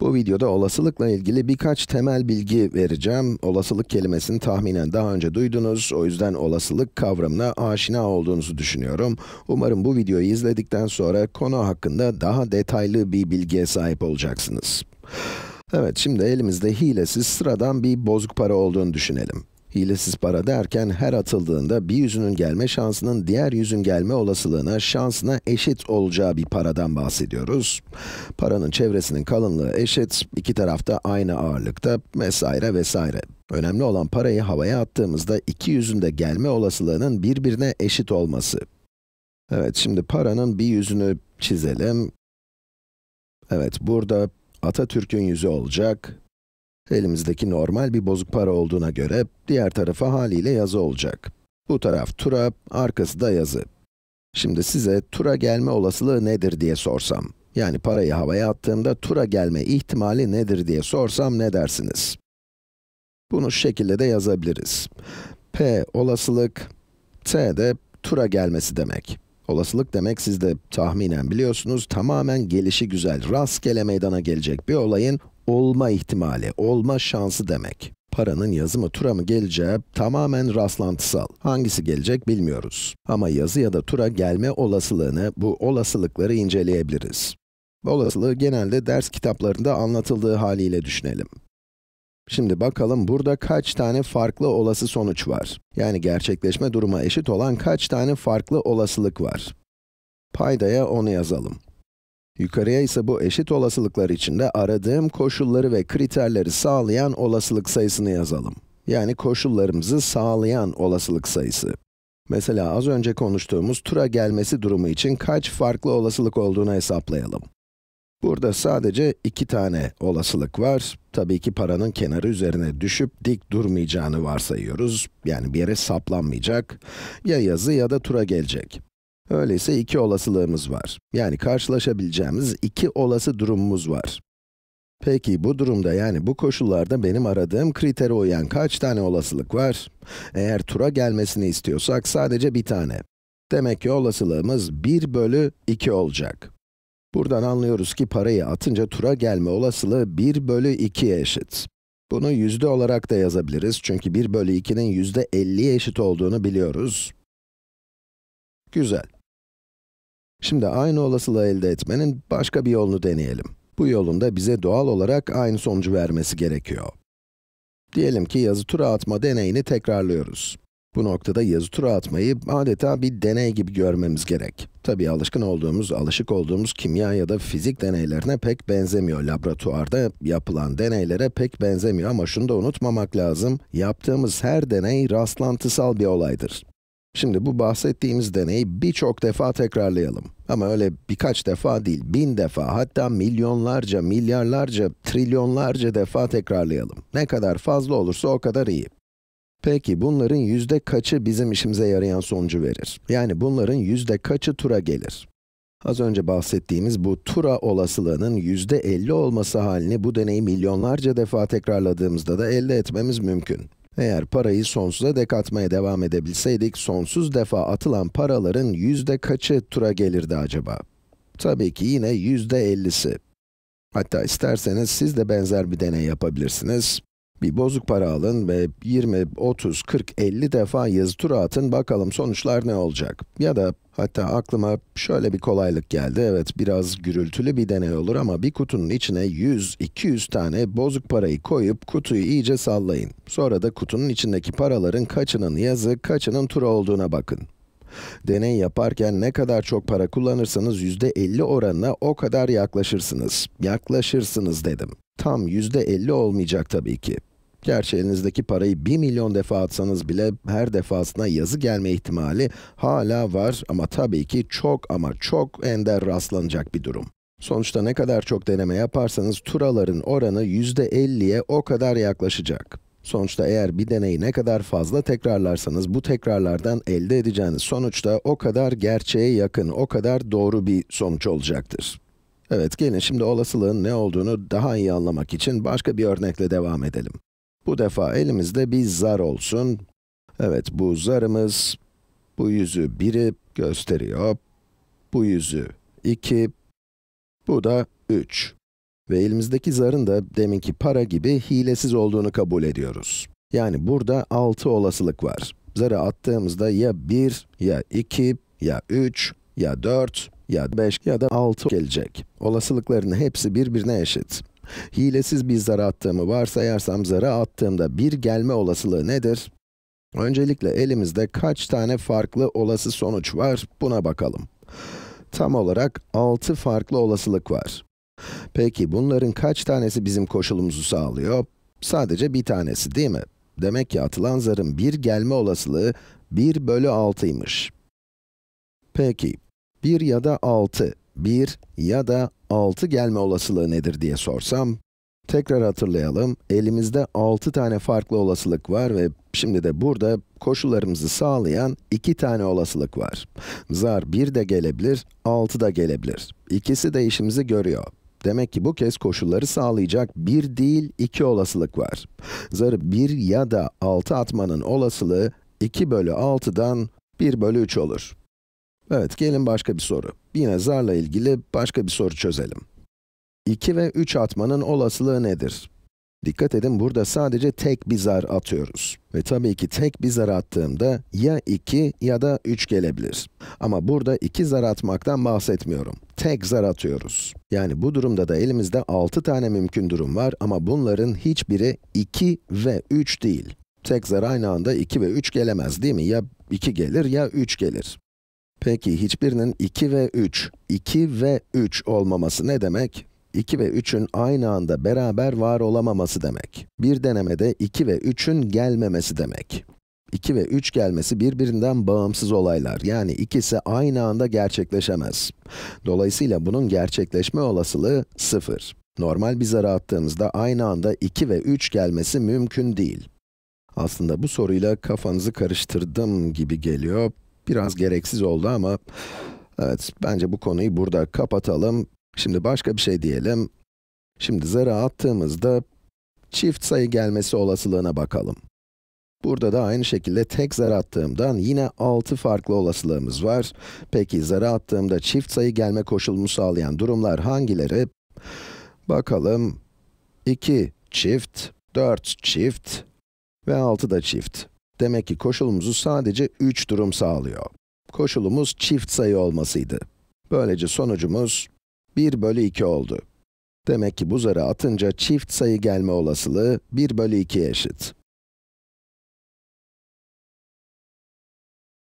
Bu videoda olasılıkla ilgili birkaç temel bilgi vereceğim. Olasılık kelimesini tahminen daha önce duydunuz. O yüzden olasılık kavramına aşina olduğunuzu düşünüyorum. Umarım bu videoyu izledikten sonra konu hakkında daha detaylı bir bilgiye sahip olacaksınız. Evet, şimdi elimizde hilesiz sıradan bir bozuk para olduğunu düşünelim. Hilesiz para derken her atıldığında bir yüzünün gelme şansının diğer yüzün gelme olasılığına şansına eşit olacağı bir paradan bahsediyoruz. Paranın çevresinin kalınlığı eşit, iki tarafta aynı ağırlıkta vesaire vesaire. Önemli olan parayı havaya attığımızda iki yüzünde gelme olasılığının birbirine eşit olması. Evet, şimdi paranın bir yüzünü çizelim. Evet, burada Atatürk'ün yüzü olacak. Elimizdeki normal bir bozuk para olduğuna göre, diğer tarafı haliyle yazı olacak. Bu taraf tura, arkası da yazı. Şimdi size tura gelme olasılığı nedir diye sorsam, yani parayı havaya attığımda tura gelme ihtimali nedir diye sorsam ne dersiniz? Bunu şu şekilde de yazabiliriz. p olasılık, t de tura gelmesi demek. Olasılık demek siz de tahminen biliyorsunuz, tamamen gelişi güzel, rastgele meydana gelecek bir olayın olma ihtimali, olma şansı demek. Paranın yazımı tura mı geleceği tamamen rastlantısal. Hangisi gelecek bilmiyoruz. Ama yazı ya da tura gelme olasılığını, bu olasılıkları inceleyebiliriz. Olasılığı genelde ders kitaplarında anlatıldığı haliyle düşünelim. Şimdi bakalım burada kaç tane farklı olası sonuç var? Yani gerçekleşme duruma eşit olan kaç tane farklı olasılık var? Paydaya onu yazalım. Yukarıya ise bu eşit olasılıklar içinde aradığım koşulları ve kriterleri sağlayan olasılık sayısını yazalım. Yani koşullarımızı sağlayan olasılık sayısı. Mesela az önce konuştuğumuz tura gelmesi durumu için kaç farklı olasılık olduğunu hesaplayalım. Burada sadece iki tane olasılık var. Tabii ki paranın kenarı üzerine düşüp dik durmayacağını varsayıyoruz. Yani bir yere saplanmayacak. Ya yazı ya da tura gelecek. Öyleyse iki olasılığımız var. Yani karşılaşabileceğimiz iki olası durumumuz var. Peki bu durumda yani bu koşullarda benim aradığım kriteri uyan kaç tane olasılık var? Eğer tura gelmesini istiyorsak sadece bir tane. Demek ki olasılığımız 1 bölü 2 olacak. Buradan anlıyoruz ki parayı atınca tura gelme olasılığı 1 bölü 2'ye eşit. Bunu yüzde olarak da yazabiliriz çünkü 1 bölü 2'nin yüzde 50'ye eşit olduğunu biliyoruz. Güzel. Şimdi aynı olasılığı elde etmenin başka bir yolunu deneyelim. Bu yolun da bize doğal olarak aynı sonucu vermesi gerekiyor. Diyelim ki yazı tura atma deneyini tekrarlıyoruz. Bu noktada yazı tura atmayı adeta bir deney gibi görmemiz gerek. Tabii alışkın olduğumuz, alışık olduğumuz kimya ya da fizik deneylerine pek benzemiyor. Laboratuvarda yapılan deneylere pek benzemiyor ama şunu da unutmamak lazım. Yaptığımız her deney rastlantısal bir olaydır. Şimdi bu bahsettiğimiz deneyi birçok defa tekrarlayalım. Ama öyle birkaç defa değil, bin defa, hatta milyonlarca, milyarlarca, trilyonlarca defa tekrarlayalım. Ne kadar fazla olursa o kadar iyi. Peki bunların yüzde kaçı bizim işimize yarayan sonucu verir? Yani bunların yüzde kaçı tura gelir? Az önce bahsettiğimiz bu tura olasılığının yüzde 50 olması halini bu deneyi milyonlarca defa tekrarladığımızda da elde etmemiz mümkün. Eğer parayı sonsuza dek atmaya devam edebilseydik, sonsuz defa atılan paraların yüzde kaçı tura gelirdi acaba? Tabii ki yine yüzde elli'si. Hatta isterseniz siz de benzer bir deney yapabilirsiniz. Bir bozuk para alın ve 20, 30, 40, 50 defa yazı tura atın, bakalım sonuçlar ne olacak? Ya da Hatta aklıma şöyle bir kolaylık geldi. Evet, biraz gürültülü bir deney olur ama bir kutunun içine 100-200 tane bozuk parayı koyup kutuyu iyice sallayın. Sonra da kutunun içindeki paraların kaçının yazı, kaçının tura olduğuna bakın. Deney yaparken ne kadar çok para kullanırsanız %50 oranına o kadar yaklaşırsınız. Yaklaşırsınız dedim. Tam %50 olmayacak tabii ki. Gerçi parayı 1 milyon defa atsanız bile her defasına yazı gelme ihtimali hala var ama tabii ki çok ama çok ender rastlanacak bir durum. Sonuçta ne kadar çok deneme yaparsanız turaların oranı %50'ye o kadar yaklaşacak. Sonuçta eğer bir deneyi ne kadar fazla tekrarlarsanız bu tekrarlardan elde edeceğiniz sonuçta o kadar gerçeğe yakın, o kadar doğru bir sonuç olacaktır. Evet, gelin şimdi olasılığın ne olduğunu daha iyi anlamak için başka bir örnekle devam edelim. Bu defa elimizde bir zar olsun. Evet, bu zarımız, bu yüzü 1'i gösteriyor, bu yüzü 2, bu da 3. Ve elimizdeki zarın da deminki para gibi hilesiz olduğunu kabul ediyoruz. Yani burada 6 olasılık var. Zarı attığımızda ya 1, ya 2, ya 3, ya 4, ya 5 ya da 6 gelecek. Olasılıkların hepsi birbirine eşit. Hilesiz bir zar attığımı varsayarsam zara attığımda bir gelme olasılığı nedir? Öncelikle elimizde kaç tane farklı olası sonuç var buna bakalım. Tam olarak 6 farklı olasılık var. Peki bunların kaç tanesi bizim koşulumuzu sağlıyor? Sadece bir tanesi değil mi? Demek ki atılan zarın bir gelme olasılığı 1 bölü 6'ymış. Peki, 1 ya da 6 1 ya da 6 gelme olasılığı nedir diye sorsam, tekrar hatırlayalım, elimizde 6 tane farklı olasılık var ve şimdi de burada koşullarımızı sağlayan 2 tane olasılık var. Zar 1 de gelebilir, 6 da gelebilir. İkisi de işimizi görüyor. Demek ki bu kez koşulları sağlayacak bir değil iki olasılık var. Zarı 1 ya da 6 atmanın olasılığı 2 bölü 6'dan 1 bölü 3 olur. Evet, gelin başka bir soru. Yine zarla ilgili başka bir soru çözelim. 2 ve 3 atmanın olasılığı nedir? Dikkat edin, burada sadece tek bir zar atıyoruz. Ve tabii ki tek bir zar attığımda ya 2 ya da 3 gelebilir. Ama burada 2 zar atmaktan bahsetmiyorum. Tek zar atıyoruz. Yani bu durumda da elimizde 6 tane mümkün durum var ama bunların hiçbiri 2 ve 3 değil. Tek zar aynı anda 2 ve 3 gelemez değil mi? Ya 2 gelir ya 3 gelir. Peki hiçbirinin 2 ve 3, 2 ve 3 olmaması ne demek? 2 ve 3'ün aynı anda beraber var olamaması demek. Bir denemede 2 ve 3'ün gelmemesi demek. 2 ve 3 gelmesi birbirinden bağımsız olaylar, yani ikisi aynı anda gerçekleşemez. Dolayısıyla bunun gerçekleşme olasılığı 0. Normal bir zara attığımızda aynı anda 2 ve 3 gelmesi mümkün değil. Aslında bu soruyla kafanızı karıştırdım gibi geliyor. Biraz gereksiz oldu ama evet bence bu konuyu burada kapatalım. Şimdi başka bir şey diyelim. Şimdi zarı attığımızda çift sayı gelmesi olasılığına bakalım. Burada da aynı şekilde tek zar attığımdan yine 6 farklı olasılığımız var. Peki zara attığımda çift sayı gelme koşulunu sağlayan durumlar hangileri? Bakalım. 2 çift, 4 çift ve 6 da çift. Demek ki koşulumuzu sadece 3 durum sağlıyor. Koşulumuz çift sayı olmasıydı. Böylece sonucumuz 1 bölü 2 oldu. Demek ki bu zarı atınca çift sayı gelme olasılığı 1 bölü 2'ye eşit.